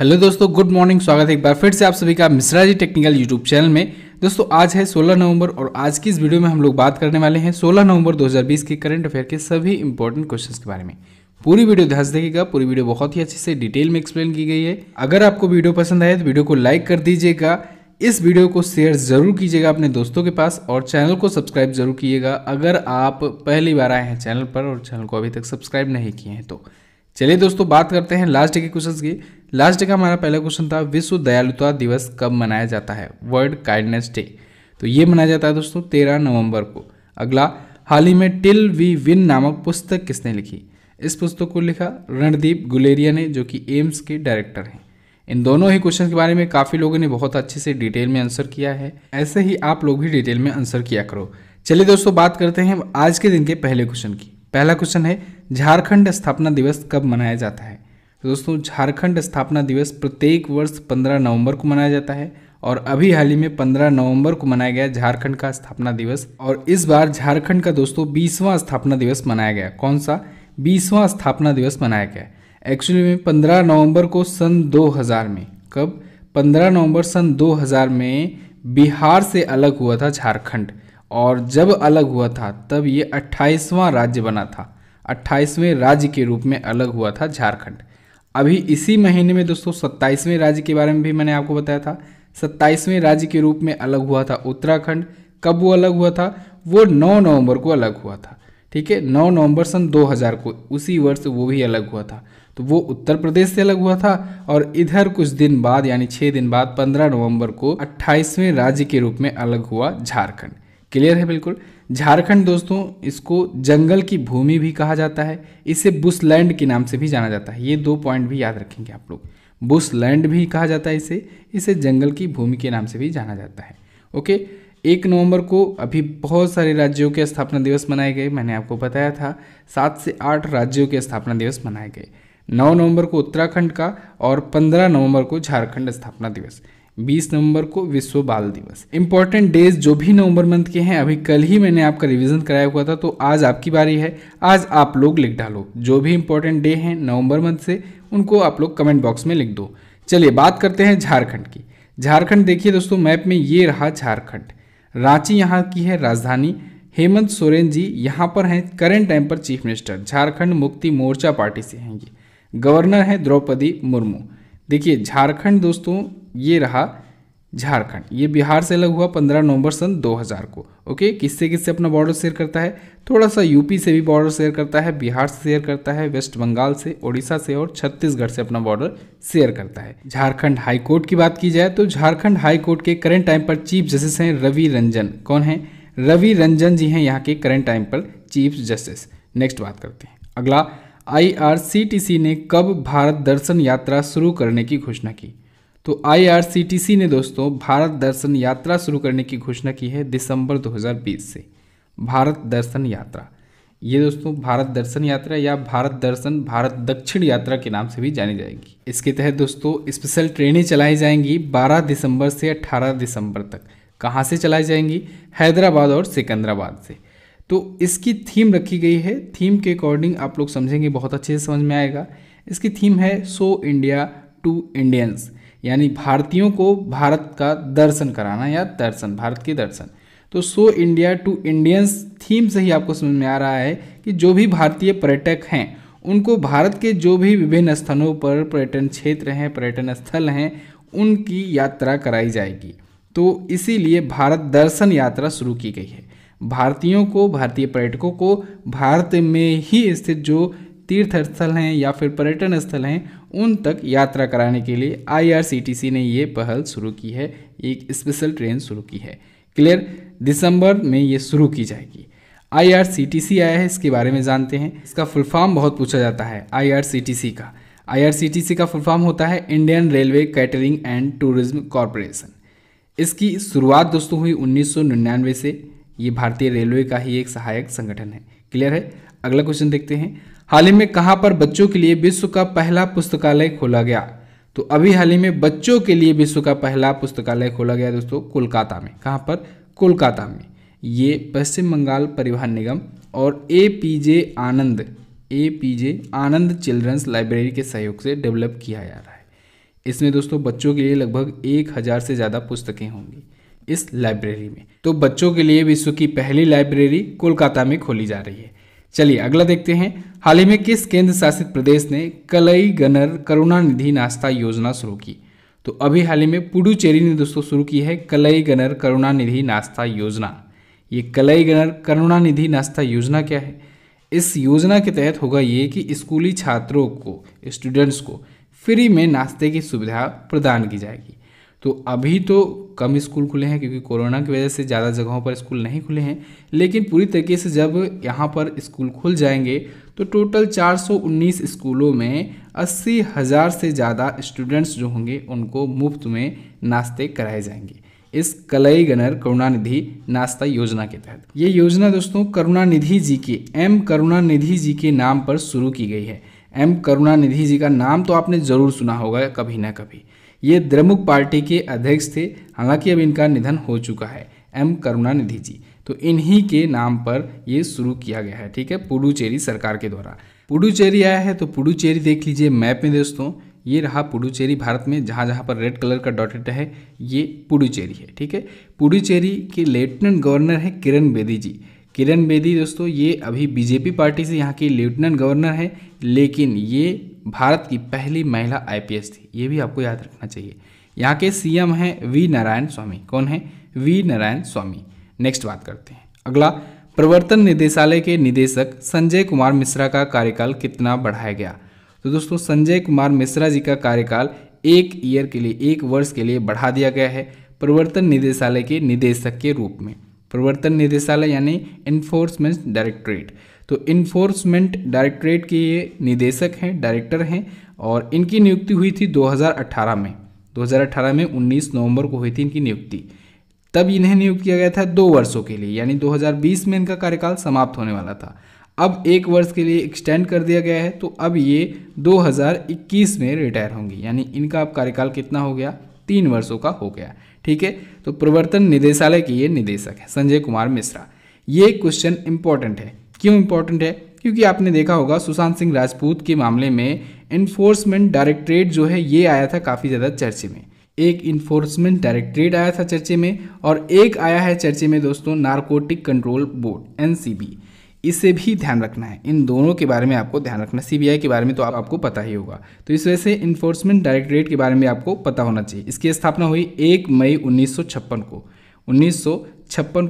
hello दोस्तों good morning स्वागत है एक बार फिर से आप सभी का Mishra ji technical YouTube channel में दोस्तों आज है 16 नवंबर और आज की इस वीडियो में हम लोग बात करने वाले हैं 16 नवंबर 2020 के करंट अफेयर के सभी इंपॉर्टेंट क्वेश्चंस के बारे में पूरी वीडियो ध्यान देखिएगा पूरी वीडियो बहुत ही अच्छे से डिटेल में एक्सप्लेन की गई है अगर आपको वीडियो पसंद आए तो वीडियो को लाइक कर दीजिएगा इस वीडियो को शेयर जरूर कीजिएगा अपने दोस्तों के पास और चैनल को सब्सक्राइब जरूर कीजिएगा अगर आप पहली बार आए हैं चैनल पर और चैनल को अभी तक सब्सक्राइब नहीं किए हैं तो चलिए दोस्तों बात करते हैं लास्ट के क्वेश्चन की लास्ट का हमारा पहला क्वेश्चन था विश्व दयालुता दिवस कब मनाया जाता है वर्ल्ड काइंडनेस डे तो ये मनाया जाता है दोस्तों तेरह नवंबर को अगला हाल ही में टिल वी विन नामक पुस्तक किसने लिखी इस पुस्तक को लिखा रणदीप गुलेरिया ने जो कि एम्स के डायरेक्टर हैं इन दोनों ही क्वेश्चन के बारे में काफ़ी लोगों ने बहुत अच्छे से डिटेल में आंसर किया है ऐसे ही आप लोग भी डिटेल में आंसर किया करो चलिए दोस्तों बात करते हैं आज के दिन के पहले क्वेश्चन की पहला क्वेश्चन है झारखंड स्थापना दिवस कब मनाया जाता है तो दोस्तों झारखंड स्थापना दिवस प्रत्येक वर्ष 15 नवंबर को मनाया जाता है और अभी हाल ही में 15 नवंबर को मनाया गया झारखंड का स्थापना दिवस और इस बार झारखंड का दोस्तों बीसवां स्थापना दिवस मनाया गया कौन सा बीसवां स्थापना दिवस मनाया गया एक्चुअली में पंद्रह नवम्बर को सन दो में कब पंद्रह नवम्बर सन दो में बिहार से अलग हुआ था झारखंड और जब अलग हुआ था तब ये 28वां राज्य बना था अट्ठाईसवें राज्य के रूप में अलग हुआ था झारखंड अभी इसी महीने में दोस्तों सत्ताईसवें राज्य के बारे में भी मैंने आपको बताया था सत्ताईसवें राज्य के रूप में अलग हुआ था उत्तराखंड कब वो अलग हुआ था वो 9 नवंबर को अलग हुआ था ठीक है 9 नवंबर सन 2000 को उसी वर्ष वो भी अलग हुआ था तो वो उत्तर प्रदेश से अलग हुआ था और इधर कुछ दिन बाद यानी छः दिन बाद 15 नवंबर को 28वें राज्य के रूप में अलग हुआ झारखंड क्लियर है बिल्कुल झारखंड दोस्तों इसको जंगल की भूमि भी कहा जाता है इसे बुशलैंड के नाम से भी जाना जाता है ये दो पॉइंट भी याद रखेंगे आप लोग बुशलैंड भी कहा जाता है इसे इसे जंगल की भूमि के नाम से भी जाना जाता है ओके एक नवंबर को अभी बहुत सारे राज्यों के स्थापना दिवस मनाए गए मैंने आपको बताया था सात से आठ राज्यों के स्थापना दिवस मनाए गए नौ नवंबर को उत्तराखंड का और पंद्रह नवंबर को झारखंड स्थापना दिवस 20 नवंबर को विश्व बाल दिवस इंपॉर्टेंट डेज जो भी नवंबर मंथ के हैं अभी कल ही मैंने आपका रिवीजन कराया हुआ था तो आज आपकी बारी है आज आप लोग लिख डालो जो भी इंपॉर्टेंट डे हैं नवंबर मंथ से उनको आप लोग कमेंट बॉक्स में लिख दो चलिए बात करते हैं झारखंड की झारखंड देखिए दोस्तों मैप में ये रहा झारखंड रांची यहाँ की है राजधानी हेमंत सोरेन जी यहाँ पर हैं करेंट टाइम पर chief minister Jharkhand Mukti Morcha party से हैं ये गवर्नर हैं द्रौपदी मुर्मू देखिए झारखंड दोस्तों ये रहा झारखंड ये बिहार से अलग हुआ 15 नवंबर सन 2000 को ओके किससे किससे अपना बॉर्डर शेयर करता है थोड़ा सा यूपी से भी बॉर्डर शेयर करता है बिहार से शेयर करता है वेस्ट बंगाल से ओडिशा से और छत्तीसगढ़ से अपना बॉर्डर शेयर करता है झारखंड हाई कोर्ट की बात की जाए तो झारखंड हाई कोर्ट के करंट टाइम पर चीफ जस्टिस हैं रवि रंजन कौन है रवि रंजन जी हैं यहाँ के करंट टाइम पर चीफ जस्टिस नेक्स्ट बात करते हैं अगला आई ने कब भारत दर्शन यात्रा शुरू करने की घोषणा की तो आईआरसीटीसी ने दोस्तों भारत दर्शन यात्रा शुरू करने की घोषणा की है दिसंबर 2020 से भारत दर्शन यात्रा ये दोस्तों भारत दर्शन यात्रा या भारत दर्शन भारत दक्षिण यात्रा के नाम से भी जानी जाएगी इसके तहत दोस्तों स्पेशल ट्रेनें चलाई जाएंगी 12 दिसंबर से 18 दिसंबर तक कहाँ से चलाई जाएंगी हैदराबाद और सिकंदराबाद से तो इसकी थीम रखी गई है थीम के अकॉर्डिंग आप लोग समझेंगे बहुत अच्छे से समझ में आएगा इसकी थीम है सो इंडिया टू इंडियंस यानी भारतीयों को भारत का दर्शन कराना या दर्शन भारत के दर्शन तो so India to Indians theme से ही आपको समझ में आ रहा है कि जो भी भारतीय पर्यटक हैं उनको भारत के जो भी विभिन्न स्थानों पर पर्यटन क्षेत्र हैं पर्यटन स्थल हैं उनकी यात्रा कराई जाएगी तो इसीलिए भारत दर्शन यात्रा शुरू की गई है भारतीयों को भारतीय पर्यटकों को भारत में ही स्थित जो तीर्थ स्थल हैं या फिर पर्यटन स्थल हैं उन तक यात्रा कराने के लिए आई ने ये पहल शुरू की है एक स्पेशल ट्रेन शुरू की है क्लियर दिसंबर में ये शुरू की जाएगी आई आया है इसके बारे में जानते हैं इसका फुल फॉर्म बहुत पूछा जाता है आई का आई का फुल फॉर्म होता है Indian railway catering and tourism corporation इसकी शुरुआत दोस्तों हुई 1999 से ये भारतीय रेलवे का ही एक सहायक संगठन है क्लियर है अगला क्वेश्चन देखते हैं हाल ही में कहाँ पर बच्चों के लिए विश्व का पहला पुस्तकालय खोला गया तो अभी हाल ही में बच्चों के लिए विश्व का पहला पुस्तकालय खोला गया दोस्तों कोलकाता में कहाँ पर कोलकाता में ये पश्चिम बंगाल परिवहन निगम और A P J Anand A P J Anand children's library के सहयोग से डेवलप किया जा रहा है इसमें दोस्तों बच्चों के लिए लगभग एक हज़ार से ज़्यादा पुस्तकें होंगी इस लाइब्रेरी में तो बच्चों के लिए विश्व की पहली लाइब्रेरी कोलकाता में खोली जा रही है चलिए अगला देखते हैं हाल ही में किस केंद्र शासित प्रदेश ने कलई गनर करुणानिधि नाश्ता योजना शुरू की तो अभी हाल ही में पुडुचेरी ने दोस्तों शुरू की है कलई गनर करुणानिधि नाश्ता योजना ये कलई गनर करुणानिधि नाश्ता योजना क्या है इस योजना के तहत होगा ये कि स्कूली छात्रों को स्टूडेंट्स को फ्री में नाश्ते की सुविधा प्रदान की जाएगी तो अभी तो कम स्कूल खुले हैं क्योंकि कोरोना की वजह से ज़्यादा जगहों पर स्कूल नहीं खुले हैं लेकिन पूरी तरीके से जब यहाँ पर स्कूल खुल जाएंगे तो टोटल 419 स्कूलों में अस्सी हज़ार से ज़्यादा स्टूडेंट्स जो होंगे उनको मुफ्त में नाश्ते कराए जाएंगे इस कलई गनर करुणानिधि नाश्ता योजना के तहत ये योजना दोस्तों करुणानिधि जी के एम करुणानिधि जी के नाम पर शुरू की गई है एम करुणानिधि जी का नाम तो आपने ज़रूर सुना होगा कभी ना कभी ये द्रमुक पार्टी के अध्यक्ष थे हालांकि अब इनका निधन हो चुका है एम करुणानिधि जी तो इन्हीं के नाम पर ये शुरू किया गया है ठीक है पुडुचेरी सरकार के द्वारा पुडुचेरी आया है तो पुडुचेरी देख लीजिए मैप में दोस्तों ये रहा पुडुचेरी भारत में जहाँ जहाँ पर रेड कलर का डॉटेड है ये पुडुचेरी है ठीक है पुडुचेरी के लेफ्टिनेंट गवर्नर हैं किरण बेदी जी किरण बेदी दोस्तों ये अभी बीजेपी पार्टी से यहाँ की लेफ्टिनेंट गवर्नर है लेकिन ये भारत की पहली महिला आईपीएस थी ये भी आपको याद रखना चाहिए यहाँ के सीएम हैं वी नारायण स्वामी कौन है वी नारायण स्वामी नेक्स्ट बात करते हैं अगला प्रवर्तन निदेशालय के निदेशक संजय कुमार मिश्रा का कार्यकाल कितना बढ़ाया गया तो दोस्तों संजय कुमार मिश्रा जी का कार्यकाल एक ईयर के लिए एक वर्ष के लिए बढ़ा दिया गया है प्रवर्तन निदेशालय के निदेशक के रूप में प्रवर्तन निदेशालय यानी इन्फोर्समेंट डायरेक्टरेट तो इन्फोर्समेंट डायरेक्टरेट के ये निदेशक हैं डायरेक्टर हैं और इनकी नियुक्ति हुई थी 2018 में 2018 में 19 नवंबर को हुई थी इनकी नियुक्ति तब इन्हें नियुक्त किया गया था दो वर्षों के लिए यानी 2020 में इनका कार्यकाल समाप्त होने वाला था अब एक वर्ष के लिए एक्सटेंड कर दिया गया है तो अब ये 2021 में रिटायर होंगी यानी इनका अब कार्यकाल कितना हो गया तीन वर्षों का हो गया ठीक है तो प्रवर्तन निदेशालय के ये निदेशक है संजय कुमार मिश्रा ये क्वेश्चन इंपॉर्टेंट है क्यों इंपॉर्टेंट है क्योंकि आपने देखा होगा सुशांत सिंह राजपूत के मामले में इन्फोर्समेंट डायरेक्टरेट जो है ये आया था काफ़ी ज़्यादा चर्चे में एक इन्फोर्समेंट डायरेक्टरेट आया था चर्चे में और एक आया है चर्चे में दोस्तों नारकोटिक कंट्रोल बोर्ड एनसीबी इसे भी ध्यान रखना है इन दोनों के बारे में आपको ध्यान रखना सीबीआई के बारे में तो आप, आपको पता ही होगा तो इस वजह से इन्फोर्समेंट डायरेक्टरेट के बारे में आपको पता होना चाहिए इसकी स्थापना हुई एक मई उन्नीस को उन्नीस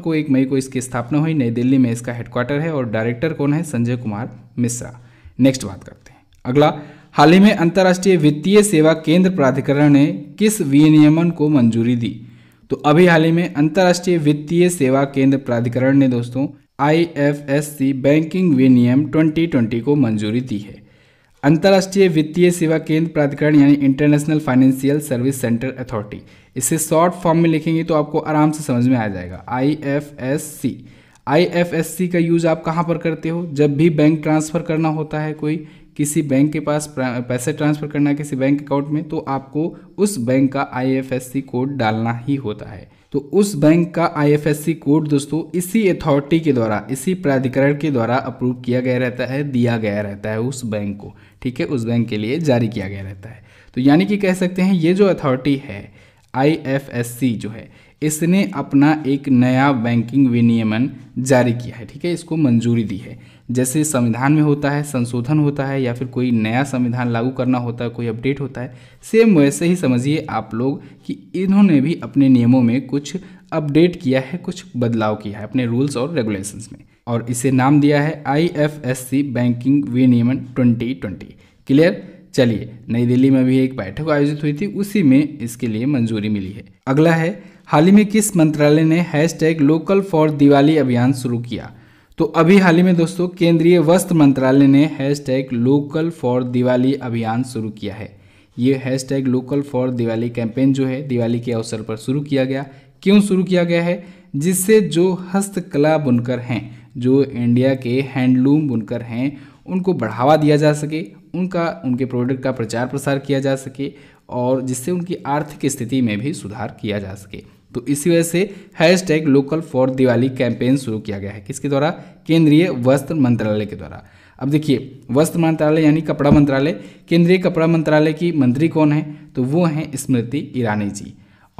को एक मई को इसकी स्थापना हुई नई दिल्ली में इसका हेडक्वार्टर है और डायरेक्टर कौन है संजय कुमार मिश्रा नेक्स्ट बात करते हैं अगला हाल ही में अंतर्राष्ट्रीय वित्तीय सेवा केंद्र प्राधिकरण ने किस विनियमन को मंजूरी दी तो अभी हाल ही में अंतर्राष्ट्रीय वित्तीय सेवा केंद्र प्राधिकरण ने दोस्तों आईएफएससी बैंकिंग विनियम 2020 को मंजूरी दी है अंतर्राष्ट्रीय वित्तीय सेवा केंद्र प्राधिकरण यानी international financial service centre authority इसे शॉर्ट फॉर्म में लिखेंगे तो आपको आराम से समझ में आ जाएगा आईएफएससी आईएफएससी का यूज आप कहाँ पर करते हो जब भी बैंक ट्रांसफर करना होता है कोई किसी बैंक के पास पैसे ट्रांसफर करना है किसी बैंक अकाउंट में तो आपको उस बैंक का आईएफएससी कोड डालना ही होता है तो उस बैंक का आईएफएससी कोड दोस्तों इसी अथॉरिटी के द्वारा इसी प्राधिकरण के द्वारा अप्रूव किया गया रहता है दिया गया रहता है उस बैंक को ठीक है उस बैंक के लिए जारी किया गया रहता है तो यानी कि कह सकते हैं ये जो अथॉरिटी है आई जो है इसने अपना एक नया बैंकिंग विनियमन जारी किया है ठीक है इसको मंजूरी दी है जैसे संविधान में होता है संशोधन होता है या फिर कोई नया संविधान लागू करना होता है कोई अपडेट होता है सेम वैसे ही समझिए आप लोग कि इन्होंने भी अपने नियमों में कुछ अपडेट किया है कुछ बदलाव किया है अपने रूल्स और रेगुलेशंस में और इसे नाम दिया है आई बैंकिंग विनियमन ट्वेंटी क्लियर चलिए नई दिल्ली में भी एक बैठक आयोजित हुई थी उसी में इसके लिए मंजूरी मिली है अगला है हाल ही में किस मंत्रालय ने hashtag local for Diwali अभियान शुरू किया तो अभी हाल ही में दोस्तों केंद्रीय वस्त्र मंत्रालय ने हैशटैग लोकल फॉर दिवाली अभियान शुरू किया है ये hashtag local for Diwali campaign जो है दिवाली के अवसर पर शुरू किया गया क्यों शुरू किया गया है जिससे जो हस्तकला बुनकर हैं जो इंडिया के हैंडलूम बुनकर हैं उनको बढ़ावा दिया जा सके उनका उनके प्रोडक्ट का प्रचार प्रसार किया जा सके और जिससे उनकी आर्थिक स्थिति में भी सुधार किया जा सके तो इसी वजह से hashtag local for Diwali campaign शुरू किया गया है किसके द्वारा केंद्रीय वस्त्र मंत्रालय के द्वारा अब देखिए वस्त्र मंत्रालय यानी कपड़ा मंत्रालय केंद्रीय कपड़ा मंत्रालय की मंत्री कौन है तो वो हैं स्मृति ईरानी जी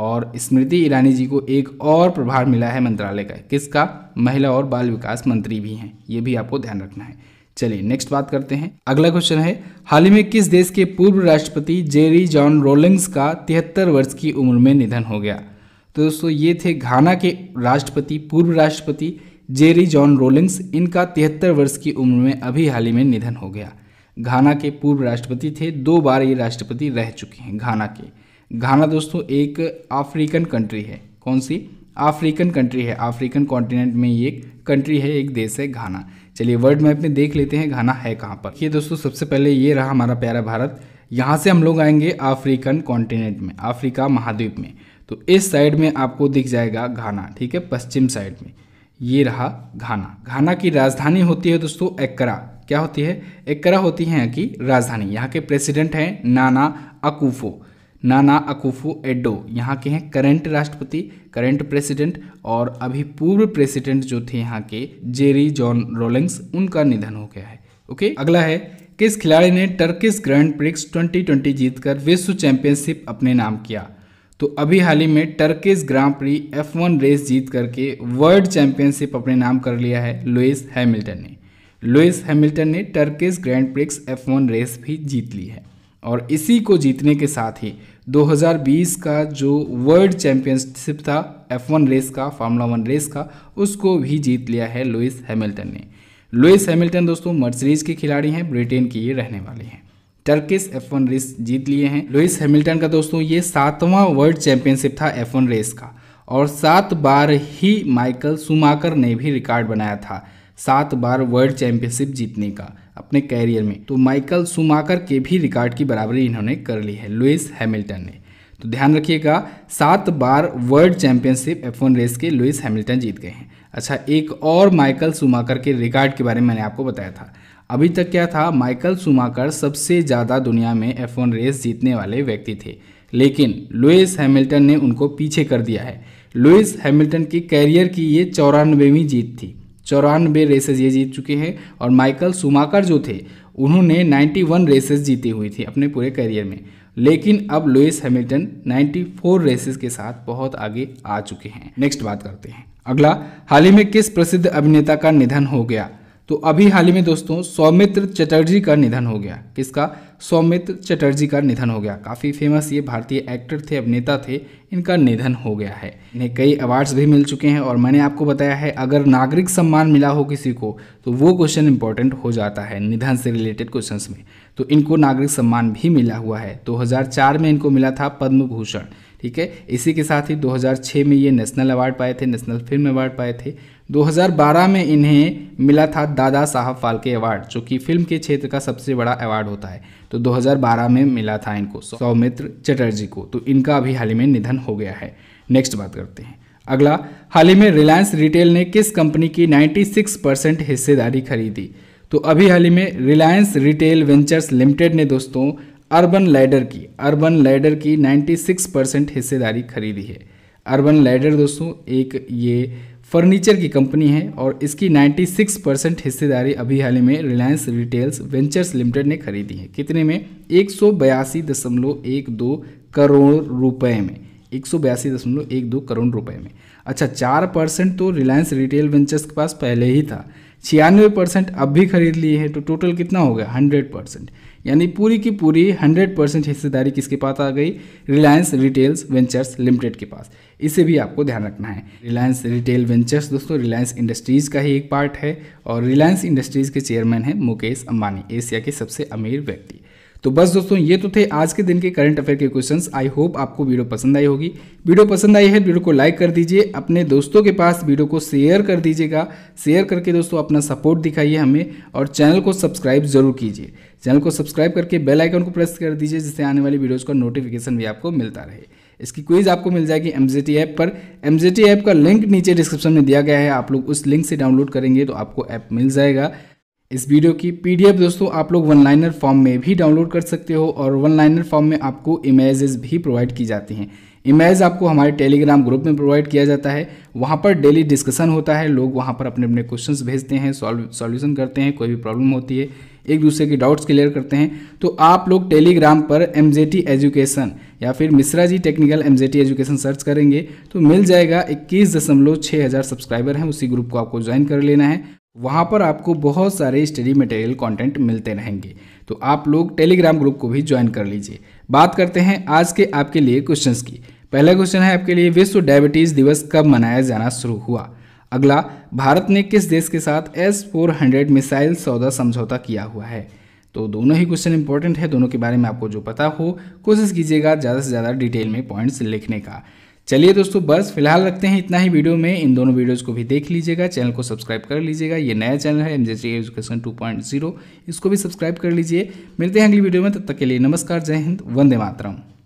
और स्मृति ईरानी जी को एक और प्रभार मिला है मंत्रालय का किसका महिला और बाल विकास मंत्री भी हैं ये भी आपको ध्यान रखना है चलिए नेक्स्ट बात करते हैं अगला क्वेश्चन है हाल ही में किस देश के पूर्व राष्ट्रपति जेरी जॉन रोलिंग्स का तिहत्तर वर्ष की उम्र में निधन हो गया तो दोस्तों ये थे घाना के राष्ट्रपति पूर्व राष्ट्रपति जेरी जॉन रोलिंग्स इनका तिहत्तर वर्ष की उम्र में अभी हाल ही में निधन हो गया घाना के पूर्व राष्ट्रपति थे दो बार ये राष्ट्रपति रह चुके हैं घाना के घाना दोस्तों एक अफ्रीकन कंट्री है कौन सी अफ्रीकन कंट्री है अफ्रीकन कॉन्टिनेंट में ये एक कंट्री है एक देश है घाना चलिए वर्ल्ड मैप में देख लेते हैं घाना है कहाँ पर ये दोस्तों सबसे पहले ये रहा हमारा प्यारा भारत यहाँ से हम लोग आएंगे अफ्रीकन कॉन्टिनेंट में अफ्रीका महाद्वीप में तो इस साइड में आपको दिख जाएगा घाना ठीक है पश्चिम साइड में ये रहा घाना घाना की राजधानी होती है दोस्तों एकरा क्या होती है एकरा होती है यहाँ की राजधानी यहाँ के प्रेसिडेंट हैं नाना अकूफो नाना अकूफो एडो यहाँ के हैं करंट राष्ट्रपति करंट प्रेसिडेंट और अभी पूर्व प्रेसिडेंट जो थे यहाँ के जेरी जॉन रोलिंग्स उनका निधन हो गया है ओके अगला है किस खिलाड़ी ने टर्किस ग्रैंड प्रिक्स 2020 जीतकर विश्व चैंपियनशिप अपने नाम किया तो अभी हाल ही में Turkish Grand Prix F one race जीत करके वर्ल्ड चैंपियनशिप अपने नाम कर लिया है लुइस हैमिल्टन ने लुइस हैमिल्टन ने Turkish Grand Prix F one race भी जीत ली है और इसी को जीतने के साथ ही 2020 का जो वर्ल्ड चैंपियनशिप था एफ वन रेस का फार्मूला वन रेस का उसको भी जीत लिया है लुइस हैमिल्टन ने लुइस हैमिल्टन दोस्तों मर्सरीज के खिलाड़ी हैं ब्रिटेन के ये रहने वाले हैं टर्किस एफ वन रेस जीत लिए हैं लुइस हैमिल्टन का दोस्तों ये सातवां वर्ल्ड चैंपियनशिप था एफ वन रेस का और सात बार ही माइकल सुमाकर ने भी रिकॉर्ड बनाया था सात बार वर्ल्ड चैंपियनशिप जीतने का अपने कैरियर में तो माइकल सुमाकर के भी रिकॉर्ड की बराबरी इन्होंने कर ली है लुइस हैमिल्टन ने तो ध्यान रखिएगा सात बार वर्ल्ड चैंपियनशिप एफ रेस के लुइस हैमिल्टन जीत गए हैं अच्छा एक और माइकल सुमाकर के रिकॉर्ड के बारे में मैंने आपको बताया था अभी तक क्या था माइकल सुमाकर सबसे ज़्यादा दुनिया में एफ रेस जीतने वाले व्यक्ति थे लेकिन लुइस हैमिल्टन ने उनको पीछे कर दिया है लुइस हैमिल्टन की कैरियर की ये चौरानवेवीं जीत थी चौरानवे रेसेस ये जीत चुके हैं और माइकल सुमाकर जो थे उन्होंने 91 रेसेस जीती हुई थी अपने पूरे कैरियर में लेकिन अब लुइस हैमिल्टन 94 रेसेस के साथ बहुत आगे आ चुके हैं नेक्स्ट बात करते हैं अगला हाल ही में किस प्रसिद्ध अभिनेता का निधन हो गया तो अभी हाल ही में दोस्तों सौमित्र चटर्जी का निधन हो गया किसका सौमित्र चटर्जी का निधन हो गया काफ़ी फेमस ये भारतीय एक्टर थे अभिनेता थे इनका निधन हो गया है इन्हें कई अवार्ड्स भी मिल चुके हैं और मैंने आपको बताया है अगर नागरिक सम्मान मिला हो किसी को तो वो क्वेश्चन इंपॉर्टेंट हो जाता है निधन से रिलेटेड क्वेश्चन में तो इनको नागरिक सम्मान भी मिला हुआ है 2004 में इनको मिला था पद्म भूषण ठीक है इसी के साथ ही 2006 में ये नेशनल अवार्ड पाए थे नेशनल फिल्म अवार्ड पाए थे 2012 में इन्हें मिला था दादा साहब फाल्के अवार्ड जो कि फिल्म के क्षेत्र का सबसे बड़ा अवार्ड होता है तो 2012 में मिला था इनको सौमित्र चटर्जी को तो इनका अभी हाल ही में निधन हो गया है नेक्स्ट बात करते हैं अगला हाल ही में रिलायंस रिटेल ने किस कंपनी की नाइन्टी परसेंट हिस्सेदारी खरीदी तो अभी हाल ही में रिलायंस रिटेल वेंचर्स लिमिटेड ने दोस्तों अर्बन लैडर की अर्बन लैडर की 96 परसेंट हिस्सेदारी खरीदी है अर्बन लैडर दोस्तों एक ये फर्नीचर की कंपनी है और इसकी 96 परसेंट हिस्सेदारी अभी हाल ही में रिलायंस रिटेल्स वेंचर्स लिमिटेड ने खरीदी है कितने में एक करोड़ रुपए में एक करोड़ रुपए में अच्छा चार परसेंट तो रिलायंस रिटेल वेंचर्स के पास पहले ही था छियानवे परसेंट अब भी खरीद लिए हैं तो टोटल कितना हो गया हंड्रेड परसेंट यानी पूरी की पूरी हंड्रेड परसेंट हिस्सेदारी किसके पास आ गई रिलायंस रिटेल्स वेंचर्स लिमिटेड के पास इसे भी आपको ध्यान रखना है रिलायंस रिटेल वेंचर्स दोस्तों रिलायंस इंडस्ट्रीज़ का ही एक पार्ट है और रिलायंस इंडस्ट्रीज़ के चेयरमैन है मुकेश अंबानी एशिया के सबसे अमीर व्यक्ति तो बस दोस्तों ये तो थे आज के दिन के करंट अफेयर के क्वेश्चंस आई होप आपको वीडियो पसंद आई होगी वीडियो पसंद आई है वीडियो को लाइक कर दीजिए अपने दोस्तों के पास वीडियो को शेयर कर दीजिएगा शेयर करके दोस्तों अपना सपोर्ट दिखाइए हमें और चैनल को सब्सक्राइब जरूर कीजिए चैनल को सब्सक्राइब करके बेल आइकन को प्रेस कर दीजिए जिससे आने वाली वीडियोज़ का नोटिफिकेशन भी आपको मिलता रहे इसकी क्विज आपको मिल जाएगी एम ऐप पर एम ऐप का लिंक नीचे डिस्क्रिप्शन में दिया गया है आप लोग उस लिंक से डाउनलोड करेंगे तो आपको ऐप मिल जाएगा इस वीडियो की पीडीएफ दोस्तों आप लोग वन लाइनर फॉर्म में भी डाउनलोड कर सकते हो और वन लाइनर फॉर्म में आपको इमेजेस भी प्रोवाइड की जाती हैं इमेज आपको हमारे टेलीग्राम ग्रुप में प्रोवाइड किया जाता है वहाँ पर डेली डिस्कशन होता है लोग वहाँ पर अपने अपने क्वेश्चन भेजते हैं सॉल्व सॉल्यूशन करते हैं कोई भी प्रॉब्लम होती है एक दूसरे के डाउट्स क्लियर करते हैं तो आप लोग टेलीग्राम पर एम एजुकेशन या फिर Mishra ji technical M education search करेंगे तो मिल जाएगा इक्कीस दशमलव छः हज़ार सब्सक्राइबर हैं उसी ग्रुप को आपको ज्वाइन कर लेना है वहाँ पर आपको बहुत सारे स्टडी मटेरियल कंटेंट मिलते रहेंगे तो आप लोग टेलीग्राम ग्रुप को भी ज्वाइन कर लीजिए बात करते हैं आज के आपके लिए क्वेश्चंस की पहला क्वेश्चन है आपके लिए विश्व डायबिटीज़ दिवस कब मनाया जाना शुरू हुआ अगला भारत ने किस देश के साथ एस फोर हंड्रेड मिसाइल सौदा समझौता किया हुआ है तो दोनों ही क्वेश्चन इंपॉर्टेंट है दोनों के बारे में आपको जो पता हो कोशिश कीजिएगा ज़्यादा से ज़्यादा डिटेल में पॉइंट्स लिखने का चलिए दोस्तों बस फिलहाल रखते हैं इतना ही वीडियो में इन दोनों वीडियोज़ को भी देख लीजिएगा चैनल को सब्सक्राइब कर लीजिएगा ये नया चैनल है M education two point zero इसको भी सब्सक्राइब कर लीजिए मिलते हैं अगली वीडियो में तब तक के लिए नमस्कार जय हिंद वंदे मातरम